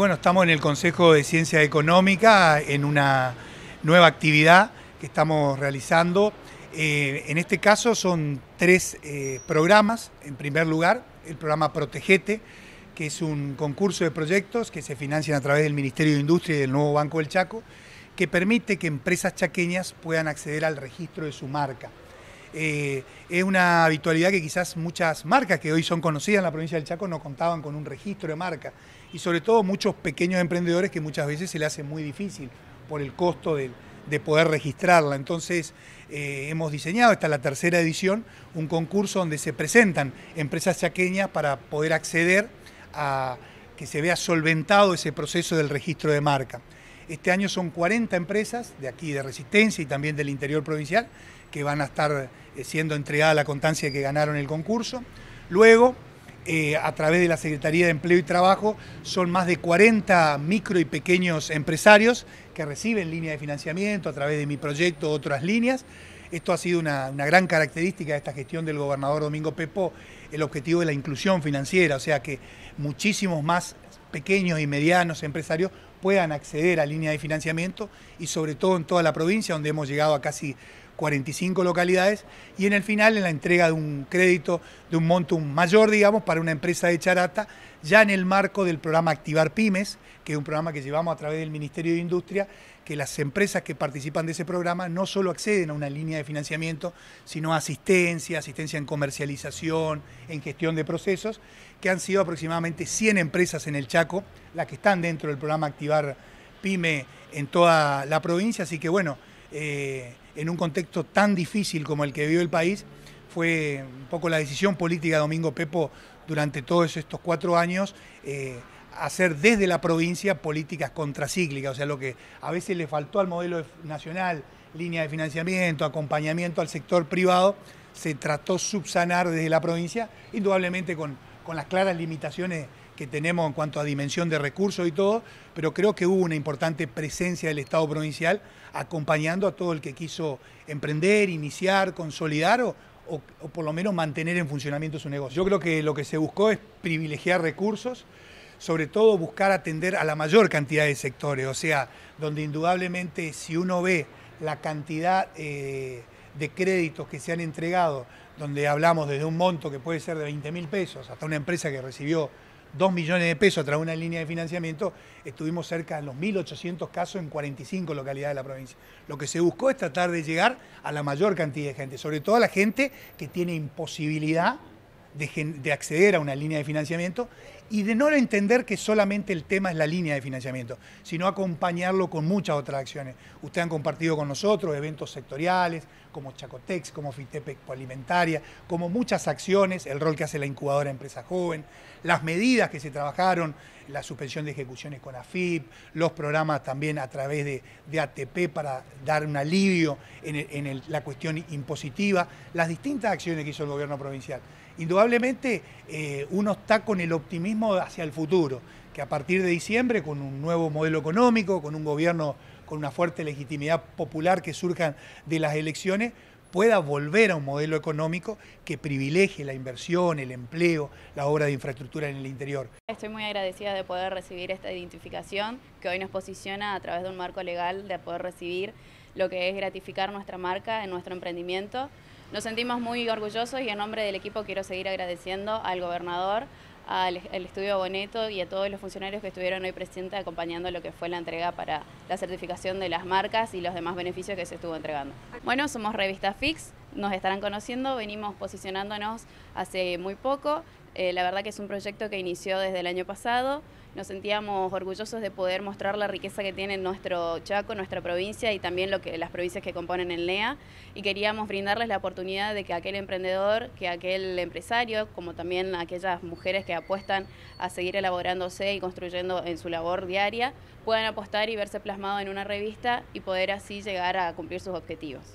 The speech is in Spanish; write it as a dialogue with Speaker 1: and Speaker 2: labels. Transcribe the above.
Speaker 1: Bueno, estamos en el Consejo de Ciencia Económica en una nueva actividad que estamos realizando. Eh, en este caso son tres eh, programas. En primer lugar, el programa Protegete, que es un concurso de proyectos que se financian a través del Ministerio de Industria y del nuevo Banco del Chaco, que permite que empresas chaqueñas puedan acceder al registro de su marca. Eh, es una habitualidad que quizás muchas marcas que hoy son conocidas en la provincia del Chaco no contaban con un registro de marca. Y sobre todo muchos pequeños emprendedores que muchas veces se le hace muy difícil por el costo de, poder registrarla. Entonces eh, hemos diseñado, esta la tercera edición, un concurso donde se presentan empresas chaqueñas para poder acceder a que se vea solventado ese proceso del registro de marca. Este año son 40 empresas de aquí de Resistencia y también del interior provincial que van a estar eh, siendo entregada la constancia que ganaron el concurso. Luego, eh, a través de la Secretaría de Empleo y Trabajo, son más de 40 micro y pequeños empresarios que reciben línea de financiamiento a través de mi proyecto, otras líneas. Esto ha sido una, una, gran característica de esta gestión del gobernador Domingo Pepo, el objetivo de la inclusión financiera, o sea que muchísimos más pequeños y medianos empresarios puedan acceder a línea de financiamiento y sobre todo en toda la provincia donde hemos llegado a casi 45 localidades y en el final en la entrega de un crédito de un monto mayor, digamos, para una empresa de charata, ya en el marco del programa Activar Pymes, que es un programa que llevamos a través del Ministerio de Industria, que las empresas que participan de ese programa no solo acceden a una línea de financiamiento, sino a asistencia, asistencia en comercialización, en gestión de procesos, que han sido aproximadamente 100 empresas en el Chaco, las que están dentro del programa Activar Pyme en toda la provincia, así que bueno, eh, en un contexto tan difícil como el que vive el país, fue un poco la decisión política de Domingo Pepo durante todos estos cuatro años. Eh, hacer desde la provincia políticas contracíclicas, o sea, lo que a veces le faltó al modelo nacional, línea de financiamiento, acompañamiento al sector privado, se trató subsanar desde la provincia, indudablemente con, con las claras limitaciones que tenemos en cuanto a dimensión de recursos y todo, pero creo que hubo una importante presencia del Estado provincial acompañando a todo el que quiso emprender, iniciar, consolidar o, por lo menos mantener en funcionamiento su negocio. Yo creo que lo que se buscó es privilegiar recursos, sobre todo buscar atender a la mayor cantidad de sectores, o sea, donde indudablemente si uno ve la cantidad eh, de créditos que se han entregado, donde hablamos desde un monto que puede ser de 20 mil pesos hasta una empresa que recibió 2 millones de pesos a través de una línea de financiamiento, estuvimos cerca de los 1.800 casos en 45 localidades de la provincia. Lo que se buscó es tratar de llegar a la mayor cantidad de gente, sobre todo a la gente que tiene imposibilidad de, de acceder a una línea de financiamiento y de no entender que solamente el tema es la línea de financiamiento, sino acompañarlo con muchas otras acciones. Ustedes han compartido con nosotros eventos sectoriales como Chacotex, como Fitepec Alimentaria, como muchas acciones, el rol que hace la incubadora Empresa Joven, las medidas que se trabajaron, la suspensión de ejecuciones con AFIP, los programas también a través de, ATP para dar un alivio en, la cuestión impositiva, las distintas acciones que hizo el gobierno provincial indudablemente eh, uno está con el optimismo hacia el futuro, que a partir de diciembre, con un nuevo modelo económico, con un gobierno con una fuerte legitimidad popular que surjan de las elecciones, pueda volver a un modelo económico que privilegie la inversión, el empleo, la obra de infraestructura en el interior.
Speaker 2: Estoy muy agradecida de poder recibir esta identificación que hoy nos posiciona a través de un marco legal de poder recibir lo que es gratificar nuestra marca en nuestro emprendimiento. Nos sentimos muy orgullosos y en nombre del equipo quiero seguir agradeciendo al gobernador, e-, al, estudio Boneto y a todos los funcionarios que estuvieron hoy presentes acompañando lo que fue la entrega para la certificación de las marcas y los demás beneficios que se estuvo entregando. Bueno, somos Revista Fix, nos estarán conociendo, venimos posicionándonos hace muy poco. Eh, la verdad que es un proyecto que inició desde el año pasado nos sentíamos orgullosos de poder mostrar la riqueza que tiene nuestro Chaco, nuestra provincia y también lo que, las provincias que componen el NEA y queríamos brindarles la oportunidad de que aquel emprendedor, que aquel empresario, como también aquellas mujeres que apuestan a seguir elaborándose y construyendo en su labor diaria, puedan apostar y verse plasmado en una revista y poder así llegar a cumplir sus objetivos.